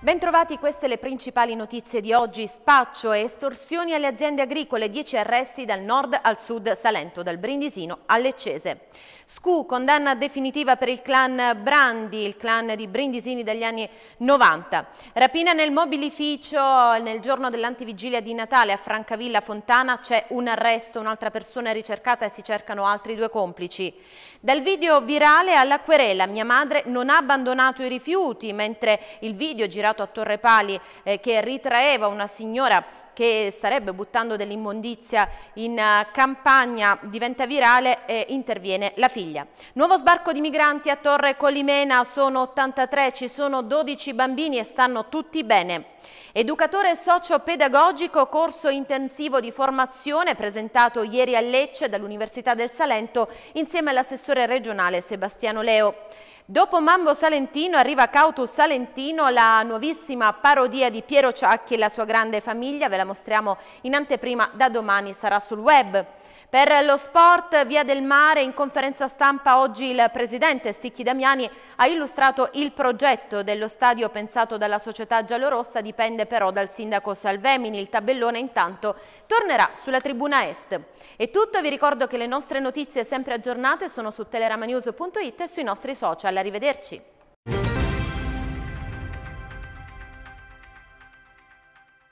Bentrovati, queste le principali notizie di oggi. Spaccio e estorsioni alle aziende agricole, 10 arresti dal nord al sud Salento, dal Brindisino all'Eccese. Scu, condanna definitiva per il clan Brandi, il clan di Brindisini dagli anni 90. Rapina nel mobilificio nel giorno dell'antivigilia di Natale a Francavilla Fontana, c'è un arresto, un'altra persona è ricercata e si cercano altri due complici. Dal video virale alla querela, mia madre non ha abbandonato i rifiuti, mentre il video girato girato a Torre Pali eh, che ritraeva una signora che starebbe buttando dell'immondizia in eh, campagna diventa virale e interviene la figlia. Nuovo sbarco di migranti a Torre Colimena, sono 83, ci sono 12 bambini e stanno tutti bene. Educatore socio-pedagogico, corso intensivo di formazione presentato ieri a Lecce dall'Università del Salento insieme all'assessore regionale Sebastiano Leo. Dopo Mambo Salentino arriva Cautus Salentino, la nuovissima parodia di Piero Ciacchi e la sua grande famiglia, ve la mostriamo in anteprima, da domani sarà sul web. Per lo sport Via del Mare in conferenza stampa oggi il presidente Sticchi Damiani ha illustrato il progetto dello stadio pensato dalla società giallorossa dipende però dal sindaco Salvemini, il tabellone intanto tornerà sulla tribuna est. È tutto, vi ricordo che le nostre notizie sempre aggiornate sono su teleramanews.it e sui nostri social arrivederci.